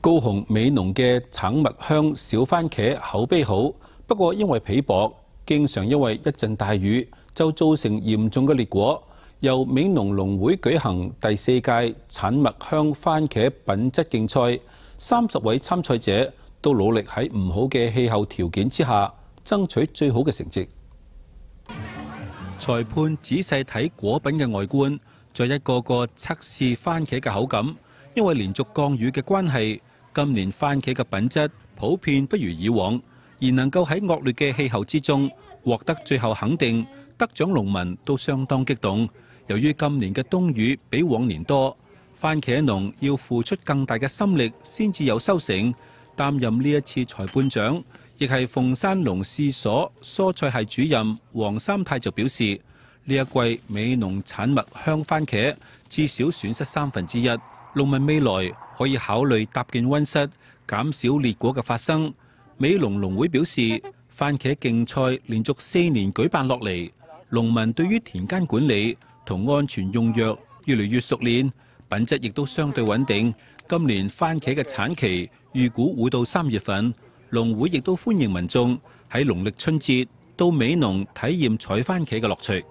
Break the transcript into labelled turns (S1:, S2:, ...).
S1: 高雄美濃嘅產物香小番茄口碑好，不過因為皮薄，經常因為一陣大雨就造成嚴重嘅裂果。由美濃農會舉行第四屆產物香番茄品質競賽，三十位參賽者都努力喺唔好嘅氣候條件之下爭取最好嘅成績。裁判仔細睇果品嘅外觀，再一個個測試番茄嘅口感，因為連續降雨嘅關係。今年番茄嘅品質普遍不如以往，而能夠喺惡劣嘅氣候之中獲得最後肯定得獎農民都相當激動。由於今年嘅冬雨比往年多，番茄農要付出更大嘅心力先至有收成。擔任呢一次裁判長，亦係鳳山農事所蔬菜系主任黃三太就表示，呢一季美農產物香番茄至少損失三分之一。农民未來可以考慮搭建溫室，減少裂果嘅發生。美农農會表示，番茄競賽連續四年舉辦落嚟，農民對於田間管理同安全用藥越嚟越熟練，品質亦都相對穩定。今年番茄嘅產期預估會到三月份，農會亦都歡迎民眾喺農曆春節到美农體驗採番茄嘅樂趣。